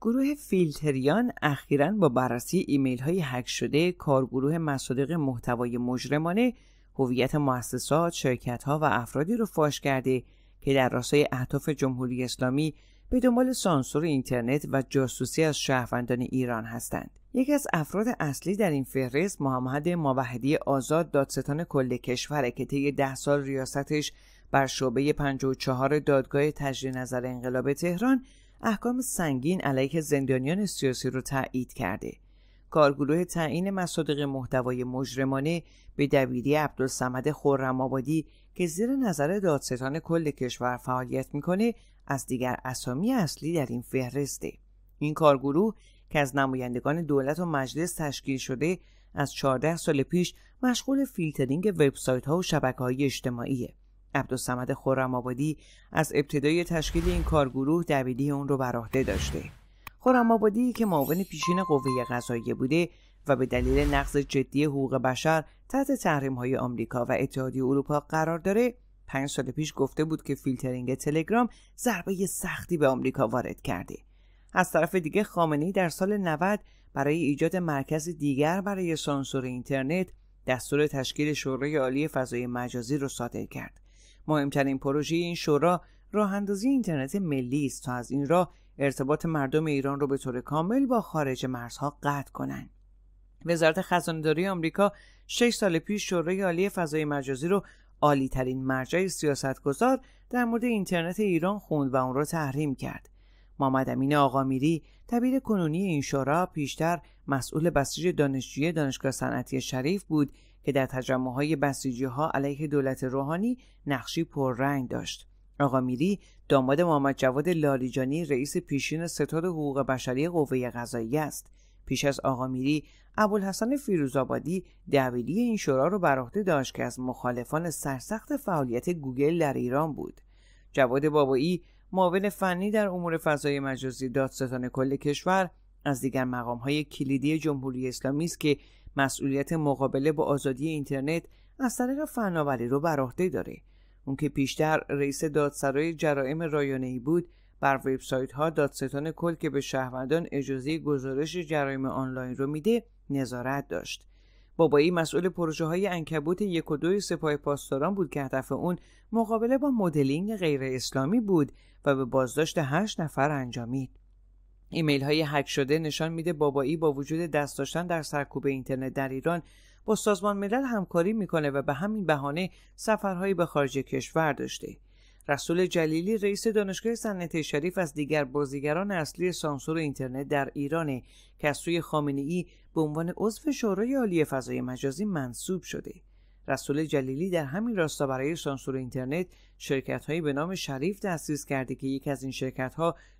گروه فیلتریان اخیرا با بررسی ایمیل های هک شده کارگروه مصادیق محتوای مجرمانه هویت مؤسسات، شرکت ها و افرادی رو فاش کرده که در راستای اهداف جمهوری اسلامی به دنبال سانسور اینترنت و جاسوسی از شهروندان ایران هستند. یکی از افراد اصلی در این فهرست محمد موحدی آزاد دادستان کل کشور که طی ده سال ریاستش بر شعبه 54 دادگاه تجدید نظر انقلاب تهران احکام سنگین علیه زندانیان سیاسی رو تایید کرده کارگروه تعیین مصادیق محتوای مجرمانه به دبیری عبدالسمد خورم که زیر نظر دادستان کل کشور فعالیت میکنه از دیگر اسامی اصلی در این فهرسته این کارگروه که از نمایندگان دولت و مجلس تشکیل شده از 14 سال پیش مشغول فیلترینگ وبسایت ها و شبکه های اجتماعیه عبدالسمد خورم آبادی از ابتدای تشکیل این کارگروه دبیری اون رو بر عهده داشته. خورم که معاون پیشین قوه قضاییه بوده و به دلیل نقض جدی حقوق بشر تحت تحریم های آمریکا و اتحادیه اروپا قرار داره، پنج سال پیش گفته بود که فیلترینگ تلگرام ضربه سختی به آمریکا وارد کرده. از طرف دیگه خامنه‌ای در سال 90 برای ایجاد مرکز دیگر برای سانسور اینترنت دستور تشکیل شورای عالی فضای مجازی را صادر کرد مهمترین پروژه این شورا راه اندازی اینترنت ملی است تا از این راه ارتباط مردم ایران را به طور کامل با خارج مرزها قطع کنند وزارت خزانداری آمریکا شش سال پیش شورای عالی فضای مجازی رو عالی ترین مرجع گذار در مورد اینترنت ایران خوند و اون را تحریم کرد محمد امین آقامیری دبیر کنونی این شورا پیشتر مسئول بسیج دانشجوی دانشگاه صنعتی شریف بود که در تجمع های بسیجی ها علیه دولت روحانی نقشی پررنگ داشت. آقا میری داماد محمد جواد لالیجانی رئیس پیشین ستاد حقوق بشری قوه قضایی است. پیش از آقا میری ابوالحسن فیروزآبادی دبیری این شورا را بر داشت که از مخالفان سرسخت فعالیت گوگل در ایران بود. جواد بابایی معاون فنی در امور فضای مجازی دادستان کل کشور از دیگر مقام های کلیدی جمهوری اسلامی است که مسئولیت مقابله با آزادی اینترنت از طریق فناوری رو بر عهده داره اون که پیشتر رئیس دادسرای جرائم رایانه بود بر وبسایت ها دادستان کل که به شهروندان اجازه گزارش جرایم آنلاین رو میده نظارت داشت بابایی مسئول پروژه های انکبوت یک و دوی سپاه پاسداران بود که هدف اون مقابله با مدلینگ غیر اسلامی بود و به بازداشت هشت نفر انجامید. ایمیل های هک شده نشان میده بابایی با وجود دست داشتن در سرکوب اینترنت در ایران با سازمان ملل همکاری میکنه و به همین بهانه سفرهایی به خارج کشور داشته. رسول جلیلی رئیس دانشگاه صنعت شریف از دیگر بازیگران اصلی سانسور اینترنت در ایرانه که از سوی خامنه ای به عنوان عضو شورای عالی فضای مجازی منصوب شده. رسول جلیلی در همین راستا برای سانسور اینترنت شرکت به نام شریف تأسیس کرده که یکی از این شرکت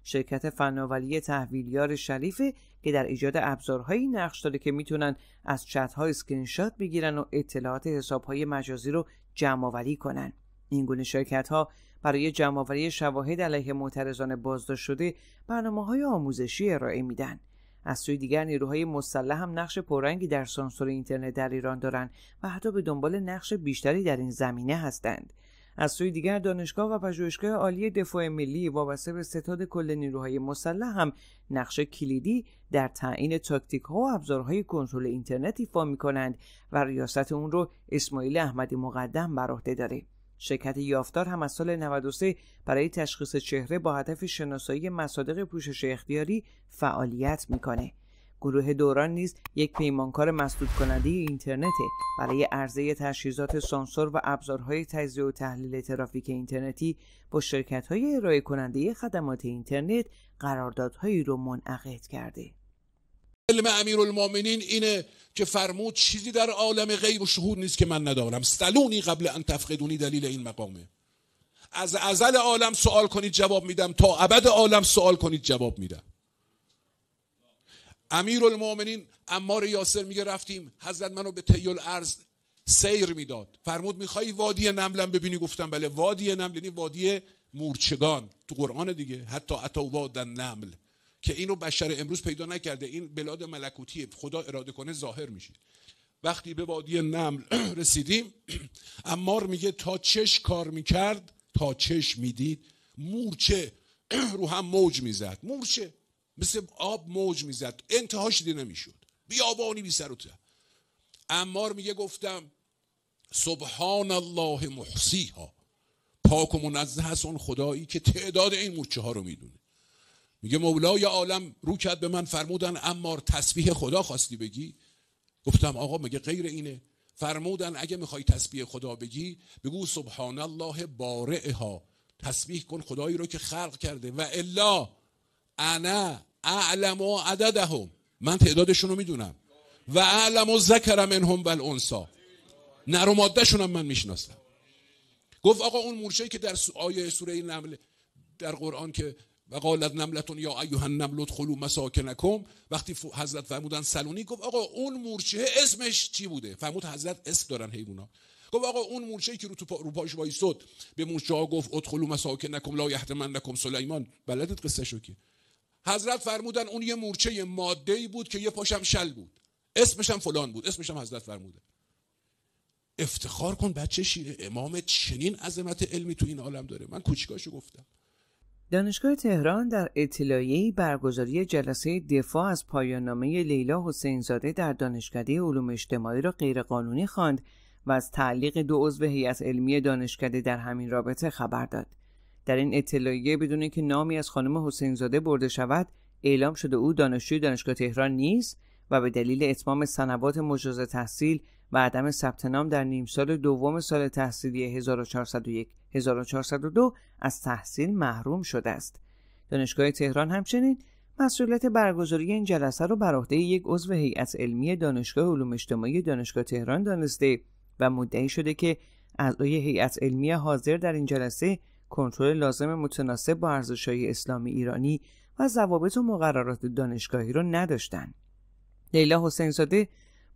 شرکت فناوری تحویلیار شریفه که در ایجاد ابزارهایی نقش داره که میتونن از چت ها اسکرین بگیرن و اطلاعات حساب مجازی رو جمع کنند. این گونه شرکت ها برای جمعآوری شواهد علیه معترضان بازداشت شده برنامه های آموزشی ارائه میدن از سوی دیگر نیروهای مسلح هم نقش پررنگی در سانسور اینترنت در ایران دارند و حتی به دنبال نقش بیشتری در این زمینه هستند از سوی دیگر دانشگاه و پژوهشگاه عالی دفاع ملی وابسته به ستاد کل نیروهای مسلح هم نقش کلیدی در تعیین تاکتیک ها و ابزارهای کنترل اینترنت ایفا می کنند و ریاست اون رو اسماعیل احمدی مقدم بر عهده داره شرکت یافتار هم از سال 93 برای تشخیص چهره با هدف شناسایی مصادیق پوشش اختیاری فعالیت میکنه. گروه دوران نیز یک پیمانکار مسدود کننده اینترنته برای عرضه تجهیزات سانسور و ابزارهای تجزیه و تحلیل ترافیک اینترنتی با شرکت های ارائه کننده خدمات اینترنت قراردادهایی را منعقد کرده. علم امیر المومنین اینه که فرمود چیزی در عالم غیب و شهود نیست که من ندارم سلونی قبل ان تفقدونی دلیل این مقامه از ازل عالم سوال کنید جواب میدم تا ابد عالم سوال کنید جواب میدم امیر المومنین امار یاسر میگه رفتیم حضرت منو به تیل ارز سیر میداد فرمود میخوای وادی نملم ببینی گفتم بله وادی نمل یعنی وادی مورچگان تو قرآن دیگه حتی وادن نمل که اینو بشر امروز پیدا نکرده این بلاد ملکوتیه خدا اراده کنه ظاهر میشه وقتی به وادی نمل رسیدیم امار میگه تا چش کار میکرد تا چش میدید مورچه رو هم موج میزد مورچه مثل آب موج میزد انتهاش دیده نمیشد بیابانی بی سر و ته امار میگه گفتم سبحان الله محسیها پاک و منزه هست اون خدایی که تعداد این مورچه ها رو میدونه میگه مولای عالم رو کرد به من فرمودن اما تسبیح خدا خواستی بگی گفتم آقا میگه غیر اینه فرمودن اگه میخوای تسبیح خدا بگی بگو سبحان الله بارعها تسبیح کن خدایی رو که خلق کرده و الا انا اعلم و عددهم من تعدادشون رو میدونم و اعلم و ذکرم من و الانسا نر و مادهشون من میشناسم گفت آقا اون مورچه که در آیه سوره نمل در قرآن که و قالت نملتون یا ایها النمل ادخلوا مساکنکم وقتی حضرت فرمودن سلونی گفت آقا اون مورچه اسمش چی بوده فرمود حضرت اسم دارن حیونا گفت آقا اون مورچه که رو تو رو پاش وایسد به مورچه ها گفت ادخلوا مساکنکم لا یحتمنکم سلیمان بلدت قصه شو که حضرت فرمودن اون یه مورچه ماده ای بود که یه پاشم شل بود اسمش هم فلان بود اسمش هم حضرت فرموده افتخار کن بچه شیر امام چنین عظمت علمی تو این عالم داره من کوچیکاشو گفتم دانشگاه تهران در اطلاعیه برگزاری جلسه دفاع از پایاننامه لیلا حسینزاده در دانشکده علوم اجتماعی را غیرقانونی خواند و از تعلیق دو عضو هیئت علمی دانشکده در همین رابطه خبر داد. در این اطلاعیه بدون که نامی از خانم حسینزاده برده شود، اعلام شده او دانشجوی دانشگاه تهران نیست و به دلیل اتمام سنوات مجاز تحصیل و عدم ثبت نام در نیم سال دوم سال تحصیلی 1401-1402 از تحصیل محروم شده است. دانشگاه تهران همچنین مسئولیت برگزاری این جلسه را بر عهده یک عضو هیئت علمی دانشگاه علوم اجتماعی دانشگاه تهران دانسته و مدعی شده که اعضای هیئت علمی حاضر در این جلسه کنترل لازم متناسب با ارزش‌های اسلامی ایرانی و ضوابط و مقررات دانشگاهی را نداشتند. لیلا حسین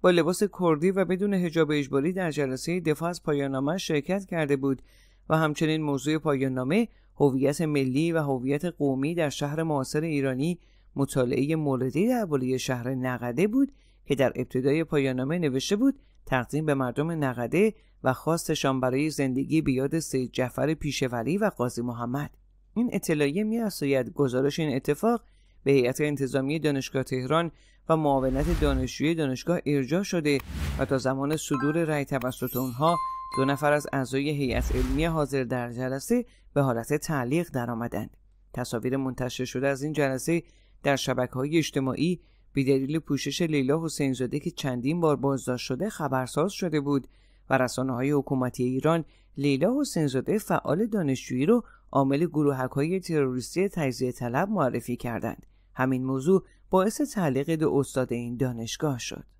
با لباس کردی و بدون هجاب اجباری در جلسه دفاع از پایاننامه شرکت کرده بود و همچنین موضوع پایاننامه هویت ملی و هویت قومی در شهر معاصر ایرانی مطالعه موردی درباره شهر نقده بود که در ابتدای پایاننامه نوشته بود تقدیم به مردم نقده و خواستشان برای زندگی بیاد سید جعفر پیشوری و قاضی محمد این اطلاعیه میافزاید گزارش این اتفاق به هیئت انتظامی دانشگاه تهران و معاونت دانشجوی دانشگاه ارجاع شده و تا زمان صدور رأی توسط اونها دو نفر از اعضای هیئت علمی حاضر در جلسه به حالت تعلیق درآمدند تصاویر منتشر شده از این جلسه در شبکه های اجتماعی به دلیل پوشش لیلا حسینزاده که چندین بار بازداشت شده خبرساز شده بود و رسانه های حکومتی ایران لیلا حسینزاده فعال دانشجویی رو عامل گروهک های تروریستی تجزیه طلب معرفی کردند همین موضوع باعث تعلیق دو استاد این دانشگاه شد